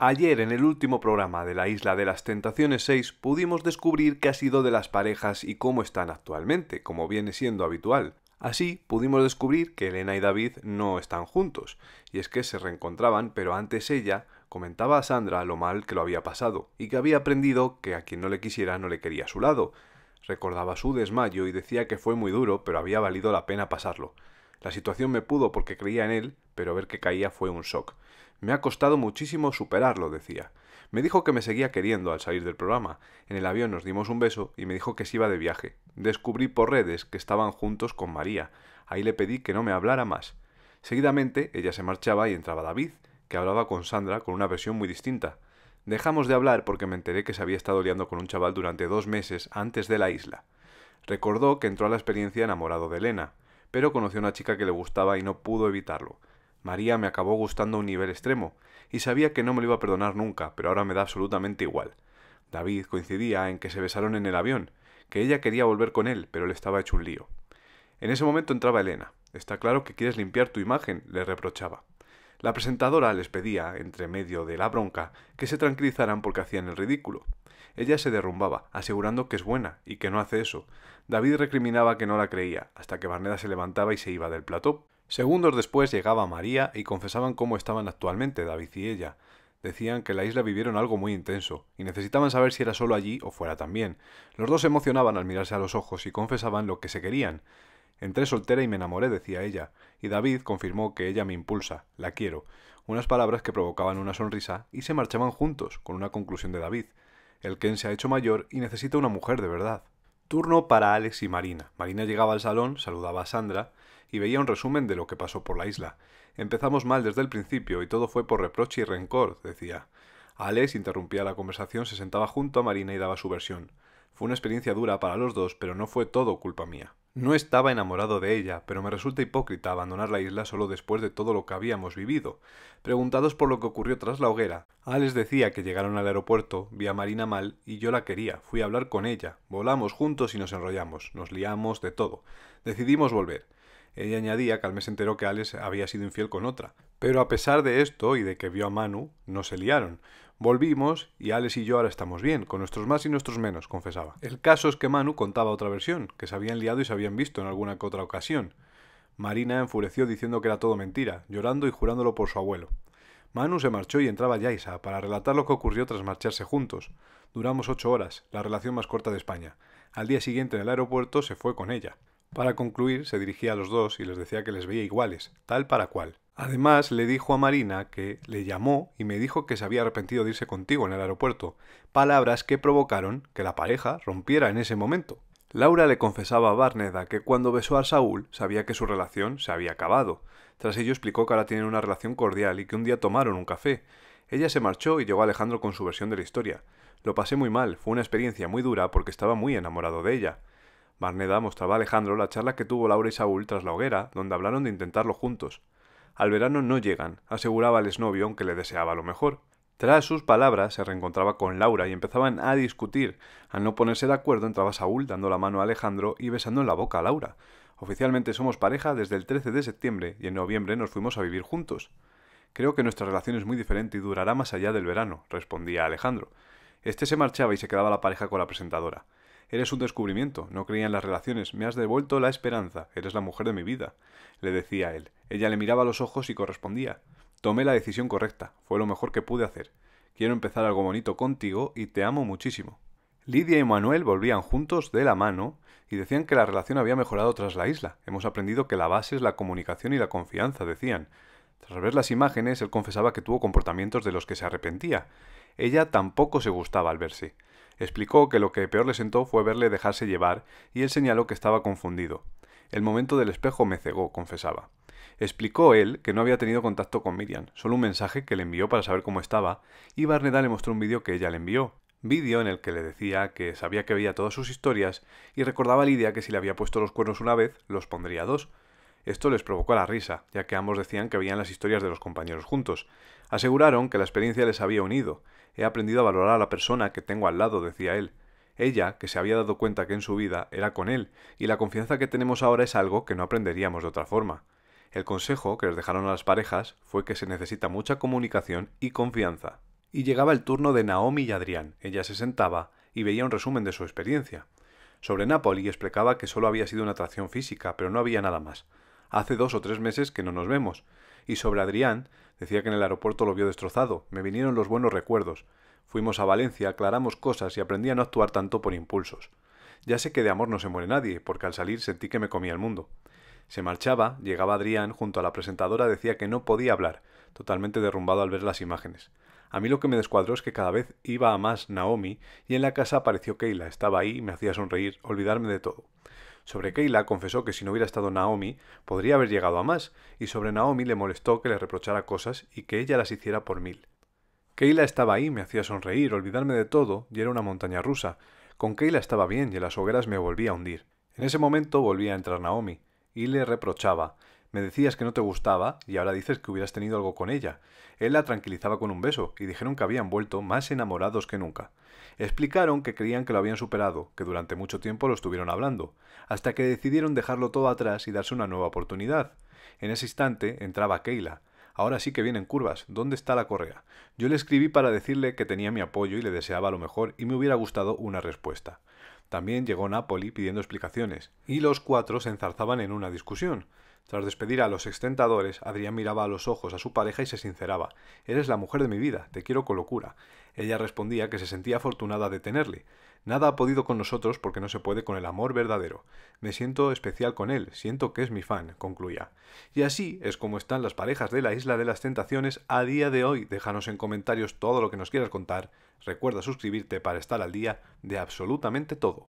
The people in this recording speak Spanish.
Ayer en el último programa de la Isla de las Tentaciones 6 pudimos descubrir qué ha sido de las parejas y cómo están actualmente, como viene siendo habitual. Así pudimos descubrir que Elena y David no están juntos, y es que se reencontraban, pero antes ella comentaba a Sandra lo mal que lo había pasado, y que había aprendido que a quien no le quisiera no le quería a su lado. Recordaba su desmayo y decía que fue muy duro, pero había valido la pena pasarlo. La situación me pudo porque creía en él, pero ver que caía fue un shock. Me ha costado muchísimo superarlo, decía. Me dijo que me seguía queriendo al salir del programa. En el avión nos dimos un beso y me dijo que se iba de viaje. Descubrí por redes que estaban juntos con María. Ahí le pedí que no me hablara más. Seguidamente ella se marchaba y entraba David, que hablaba con Sandra con una versión muy distinta. Dejamos de hablar porque me enteré que se había estado liando con un chaval durante dos meses antes de la isla. Recordó que entró a la experiencia enamorado de Elena, pero conoció a una chica que le gustaba y no pudo evitarlo. María me acabó gustando a un nivel extremo, y sabía que no me lo iba a perdonar nunca, pero ahora me da absolutamente igual. David coincidía en que se besaron en el avión, que ella quería volver con él, pero le estaba hecho un lío. En ese momento entraba Elena. Está claro que quieres limpiar tu imagen, le reprochaba. La presentadora les pedía, entre medio de la bronca, que se tranquilizaran porque hacían el ridículo. Ella se derrumbaba, asegurando que es buena y que no hace eso. David recriminaba que no la creía, hasta que Barneda se levantaba y se iba del plató. Segundos después llegaba María y confesaban cómo estaban actualmente David y ella. Decían que en la isla vivieron algo muy intenso, y necesitaban saber si era solo allí o fuera también. Los dos se emocionaban al mirarse a los ojos y confesaban lo que se querían. Entré soltera y me enamoré, decía ella, y David confirmó que ella me impulsa, la quiero, unas palabras que provocaban una sonrisa y se marchaban juntos, con una conclusión de David. El Ken se ha hecho mayor y necesita una mujer de verdad. Turno para Alex y Marina. Marina llegaba al salón, saludaba a Sandra y veía un resumen de lo que pasó por la isla. Empezamos mal desde el principio y todo fue por reproche y rencor, decía. Alex interrumpía la conversación, se sentaba junto a Marina y daba su versión. Fue una experiencia dura para los dos, pero no fue todo culpa mía. No estaba enamorado de ella, pero me resulta hipócrita abandonar la isla solo después de todo lo que habíamos vivido. Preguntados por lo que ocurrió tras la hoguera, Alex decía que llegaron al aeropuerto, vía Marina mal y yo la quería, fui a hablar con ella, volamos juntos y nos enrollamos, nos liamos de todo. Decidimos volver. Ella añadía que al mes enteró que Alex había sido infiel con otra. Pero a pesar de esto y de que vio a Manu, no se liaron. Volvimos y Alex y yo ahora estamos bien, con nuestros más y nuestros menos, confesaba. El caso es que Manu contaba otra versión, que se habían liado y se habían visto en alguna que otra ocasión. Marina enfureció diciendo que era todo mentira, llorando y jurándolo por su abuelo. Manu se marchó y entraba Yaisa para relatar lo que ocurrió tras marcharse juntos. Duramos ocho horas, la relación más corta de España. Al día siguiente en el aeropuerto se fue con ella. Para concluir, se dirigía a los dos y les decía que les veía iguales, tal para cual. Además, le dijo a Marina que le llamó y me dijo que se había arrepentido de irse contigo en el aeropuerto, palabras que provocaron que la pareja rompiera en ese momento. Laura le confesaba a Barneda que cuando besó a Saúl sabía que su relación se había acabado. Tras ello explicó que ahora tienen una relación cordial y que un día tomaron un café. Ella se marchó y llegó Alejandro con su versión de la historia. Lo pasé muy mal, fue una experiencia muy dura porque estaba muy enamorado de ella. Barneda mostraba a Alejandro la charla que tuvo Laura y Saúl tras la hoguera, donde hablaron de intentarlo juntos. Al verano no llegan, aseguraba el exnovio aunque le deseaba lo mejor. Tras sus palabras se reencontraba con Laura y empezaban a discutir. Al no ponerse de acuerdo entraba Saúl dando la mano a Alejandro y besando en la boca a Laura. Oficialmente somos pareja desde el 13 de septiembre y en noviembre nos fuimos a vivir juntos. Creo que nuestra relación es muy diferente y durará más allá del verano, respondía Alejandro. Este se marchaba y se quedaba la pareja con la presentadora. Eres un descubrimiento, no creía en las relaciones, me has devuelto la esperanza, eres la mujer de mi vida, le decía él. Ella le miraba a los ojos y correspondía. Tomé la decisión correcta, fue lo mejor que pude hacer. Quiero empezar algo bonito contigo y te amo muchísimo. Lidia y Manuel volvían juntos de la mano y decían que la relación había mejorado tras la isla. Hemos aprendido que la base es la comunicación y la confianza, decían. Tras ver las imágenes, él confesaba que tuvo comportamientos de los que se arrepentía. Ella tampoco se gustaba al verse. Explicó que lo que peor le sentó fue verle dejarse llevar y él señaló que estaba confundido. El momento del espejo me cegó, confesaba. Explicó él que no había tenido contacto con Miriam, solo un mensaje que le envió para saber cómo estaba, y Barneda le mostró un vídeo que ella le envió, vídeo en el que le decía que sabía que veía todas sus historias y recordaba a Lidia que si le había puesto los cuernos una vez, los pondría dos, esto les provocó la risa, ya que ambos decían que veían las historias de los compañeros juntos. Aseguraron que la experiencia les había unido. He aprendido a valorar a la persona que tengo al lado, decía él. Ella, que se había dado cuenta que en su vida era con él, y la confianza que tenemos ahora es algo que no aprenderíamos de otra forma. El consejo que les dejaron a las parejas fue que se necesita mucha comunicación y confianza. Y llegaba el turno de Naomi y Adrián. Ella se sentaba y veía un resumen de su experiencia. Sobre Napoli explicaba que solo había sido una atracción física, pero no había nada más. Hace dos o tres meses que no nos vemos. Y sobre Adrián, decía que en el aeropuerto lo vio destrozado. Me vinieron los buenos recuerdos. Fuimos a Valencia, aclaramos cosas y aprendí a no actuar tanto por impulsos. Ya sé que de amor no se muere nadie, porque al salir sentí que me comía el mundo. Se marchaba, llegaba Adrián, junto a la presentadora decía que no podía hablar, totalmente derrumbado al ver las imágenes. A mí lo que me descuadró es que cada vez iba a más Naomi y en la casa apareció Keila, estaba ahí, me hacía sonreír, olvidarme de todo. Sobre Keila confesó que si no hubiera estado Naomi, podría haber llegado a más, y sobre Naomi le molestó que le reprochara cosas y que ella las hiciera por mil. Keila estaba ahí, me hacía sonreír, olvidarme de todo, y era una montaña rusa. Con Keila estaba bien y en las hogueras me volvía a hundir. En ese momento volvía a entrar Naomi, y le reprochaba, me decías que no te gustaba y ahora dices que hubieras tenido algo con ella. Él la tranquilizaba con un beso y dijeron que habían vuelto más enamorados que nunca. Explicaron que creían que lo habían superado, que durante mucho tiempo lo estuvieron hablando, hasta que decidieron dejarlo todo atrás y darse una nueva oportunidad. En ese instante entraba Keila. Ahora sí que vienen curvas. ¿Dónde está la correa? Yo le escribí para decirle que tenía mi apoyo y le deseaba lo mejor y me hubiera gustado una respuesta. También llegó Napoli pidiendo explicaciones, y los cuatro se enzarzaban en una discusión. Tras despedir a los extentadores, Adrián miraba a los ojos a su pareja y se sinceraba. Eres la mujer de mi vida, te quiero con locura. Ella respondía que se sentía afortunada de tenerle. Nada ha podido con nosotros porque no se puede con el amor verdadero. Me siento especial con él, siento que es mi fan, concluía. Y así es como están las parejas de la Isla de las Tentaciones a día de hoy. Déjanos en comentarios todo lo que nos quieras contar. Recuerda suscribirte para estar al día de absolutamente todo.